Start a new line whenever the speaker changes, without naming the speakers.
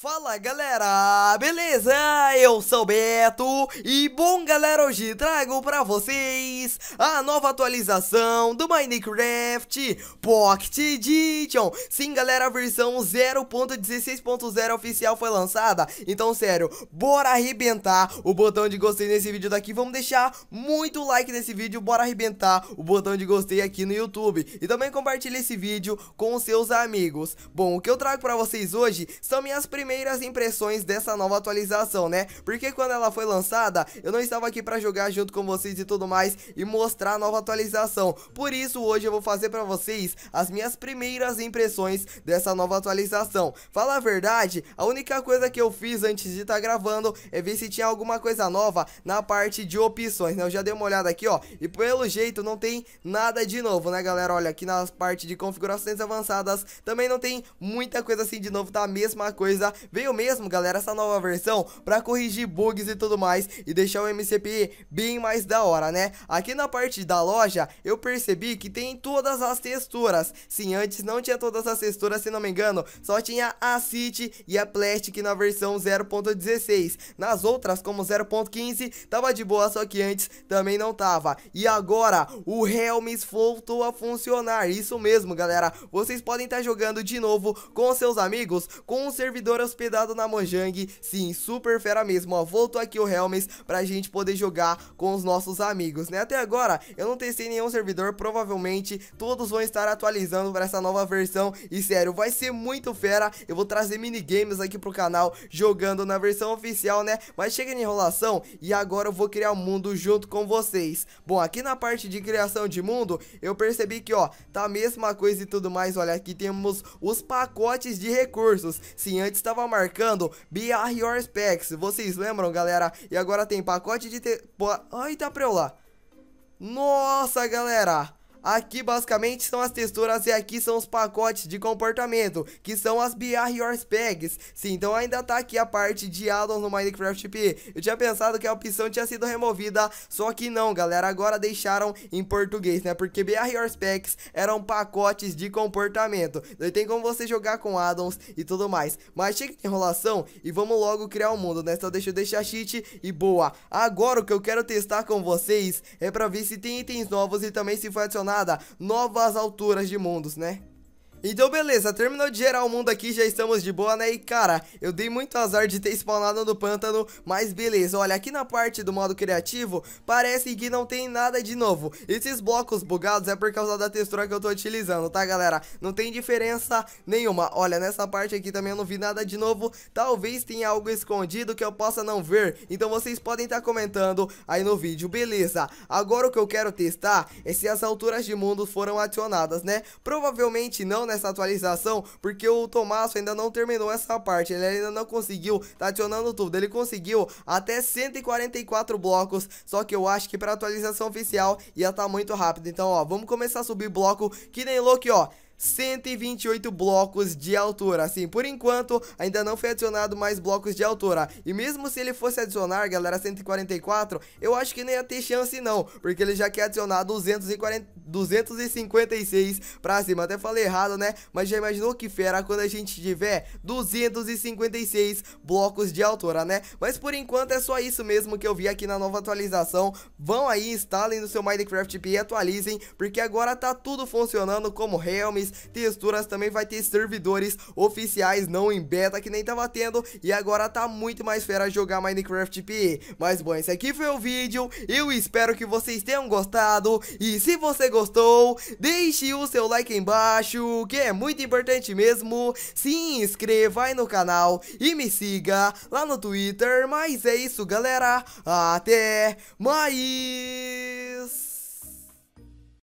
Fala galera, beleza? Eu sou o Beto e bom galera, hoje trago pra vocês a nova atualização do Minecraft Pocket Edition Sim galera, a versão 0.16.0 oficial foi lançada Então sério, bora arrebentar o botão de gostei nesse vídeo daqui Vamos deixar muito like nesse vídeo, bora arrebentar o botão de gostei aqui no YouTube E também compartilhe esse vídeo com seus amigos Bom, o que eu trago pra vocês hoje são minhas primeiras primeiras impressões dessa nova atualização, né? Porque quando ela foi lançada, eu não estava aqui pra jogar junto com vocês e tudo mais e mostrar a nova atualização. Por isso, hoje eu vou fazer pra vocês as minhas primeiras impressões dessa nova atualização. Fala a verdade, a única coisa que eu fiz antes de estar tá gravando é ver se tinha alguma coisa nova na parte de opções, né? Eu já dei uma olhada aqui, ó, e pelo jeito não tem nada de novo, né, galera? Olha, aqui nas partes de configurações avançadas também não tem muita coisa assim de novo, tá a mesma coisa veio mesmo, galera, essa nova versão pra corrigir bugs e tudo mais e deixar o MCP bem mais da hora, né? Aqui na parte da loja, eu percebi que tem todas as texturas. Sim, antes não tinha todas as texturas, se não me engano, só tinha a City e a Plastic na versão 0.16. Nas outras, como 0.15, tava de boa, só que antes também não tava. E agora, o Helms voltou a funcionar, isso mesmo, galera. Vocês podem estar tá jogando de novo com seus amigos, com o servidor hospedado na Mojang. Sim, super fera mesmo, ó. Voltou aqui o Helmes pra gente poder jogar com os nossos amigos, né? Até agora, eu não testei nenhum servidor, provavelmente todos vão estar atualizando pra essa nova versão. E sério, vai ser muito fera. Eu vou trazer minigames aqui pro canal, jogando na versão oficial, né? Mas chega de enrolação e agora eu vou criar um mundo junto com vocês. Bom, aqui na parte de criação de mundo, eu percebi que, ó, tá a mesma coisa e tudo mais. Olha, aqui temos os pacotes de recursos. Sim, antes tava estava marcando BR Your Specs. Vocês lembram, galera? E agora tem pacote de... Te... tá pra eu lá. Nossa, galera. Aqui basicamente são as texturas e aqui são os pacotes de comportamento, que são as BR Your Pegs. Sim, então ainda tá aqui a parte de addons no Minecraft P. Eu tinha pensado que a opção tinha sido removida, só que não, galera. Agora deixaram em português, né? Porque BR Your Pegs eram pacotes de comportamento. Daí tem como você jogar com addons e tudo mais. Mas chega de enrolação e vamos logo criar o um mundo, né? Só deixa eu deixar cheat e boa. Agora o que eu quero testar com vocês é pra ver se tem itens novos e também se foi adicionado novas alturas de mundos, né? Então beleza, terminou de gerar o mundo aqui, já estamos de boa, né? E cara, eu dei muito azar de ter spawnado no pântano, mas beleza, olha, aqui na parte do modo criativo, parece que não tem nada de novo. Esses blocos bugados é por causa da textura que eu tô utilizando, tá galera? Não tem diferença nenhuma. Olha, nessa parte aqui também eu não vi nada de novo, talvez tenha algo escondido que eu possa não ver, então vocês podem estar tá comentando aí no vídeo, beleza? Agora o que eu quero testar é se as alturas de mundo foram adicionadas, né? Provavelmente não, nessa atualização, porque o Tomasso ainda não terminou essa parte, ele ainda não conseguiu, tá adicionando tudo, ele conseguiu até 144 blocos, só que eu acho que pra atualização oficial ia tá muito rápido, então ó, vamos começar a subir bloco que nem louco, ó, 128 blocos de altura. Assim, por enquanto, ainda não foi adicionado mais blocos de altura. E mesmo se ele fosse adicionar, galera, 144, eu acho que nem ia ter chance não, porque ele já quer adicionar 240, 256 pra cima. Até falei errado, né? Mas já imaginou que fera quando a gente tiver 256 blocos de altura, né? Mas por enquanto é só isso mesmo que eu vi aqui na nova atualização. Vão aí, instalem no seu Minecraft e atualizem, porque agora tá tudo funcionando como realmente texturas, também vai ter servidores oficiais, não em beta, que nem tava tendo, e agora tá muito mais fera jogar Minecraft PE. Mas bom, esse aqui foi o vídeo, eu espero que vocês tenham gostado, e se você gostou, deixe o seu like embaixo, que é muito importante mesmo, se inscreva aí no canal e me siga lá no Twitter, mas é isso galera, até mais!